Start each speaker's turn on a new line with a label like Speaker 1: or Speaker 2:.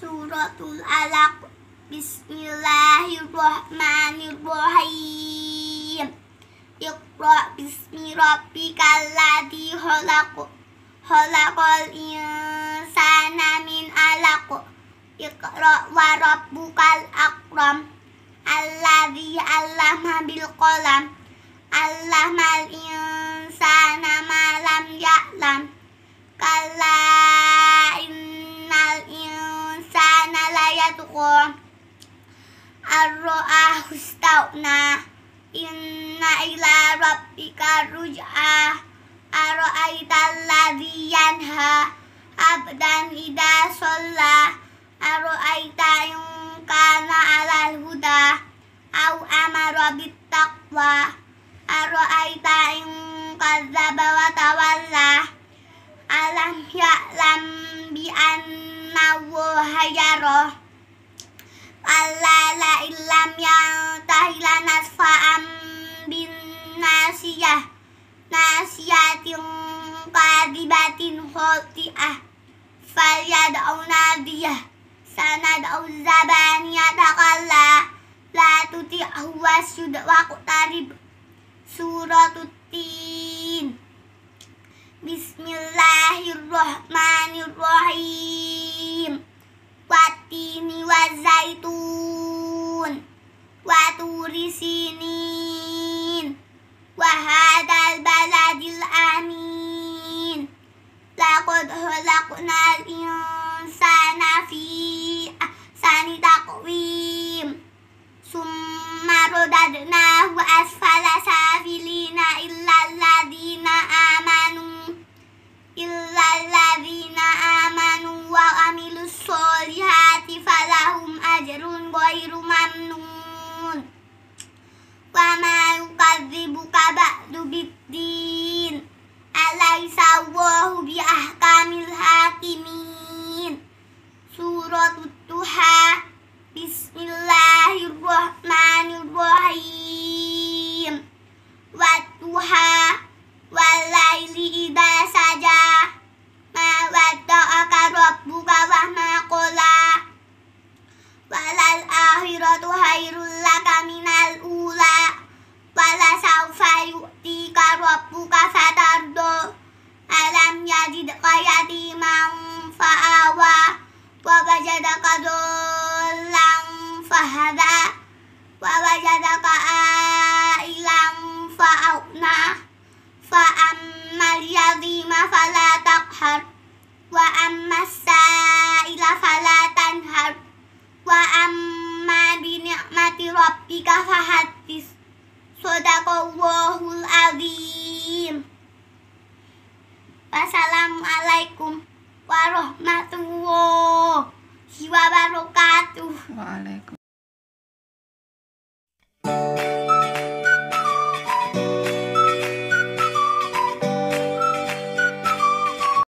Speaker 1: Suratul Alaq Bismillahirrahmanirrahim Iqra bismi rabbikal ladzi khalaq khalaqal insana min alaq Iqra wa rabbukal akram alladzi 'allama bil qalam 'allamal insana ma lam ya'lam kalla ko aro ahustaw ah, na in na ilarap ikaruja ah. aro ay taladiyan ha abdan ida sola aro ay tayong kana alal huda aw amaro bitakwa aro ay tayong kazaba wa tawalla alam ya lam bi anna hayaro allala illam yang tahila nasfa'am bin nasiyah nasiyatin kadibatin khoti'ah falyad'u nadiyah sanad'u zabaniyah takalla la tuti'ahu wasyud waqtarib suratutin Bismillahirrahmanirrahim khairuman nun wa ma yukadzibu kabadu bidin alaysa allahu bi ahkamil hakimin surut tuhah Id kaya timang faawa wa wajada ka dolang fahada wa wajada ka ilang faawna fa ammal yadima fala takhar wa ammasa ila fala Wassalamualaikum warahmatullahi wabarakatuh. Waalaikumsalam.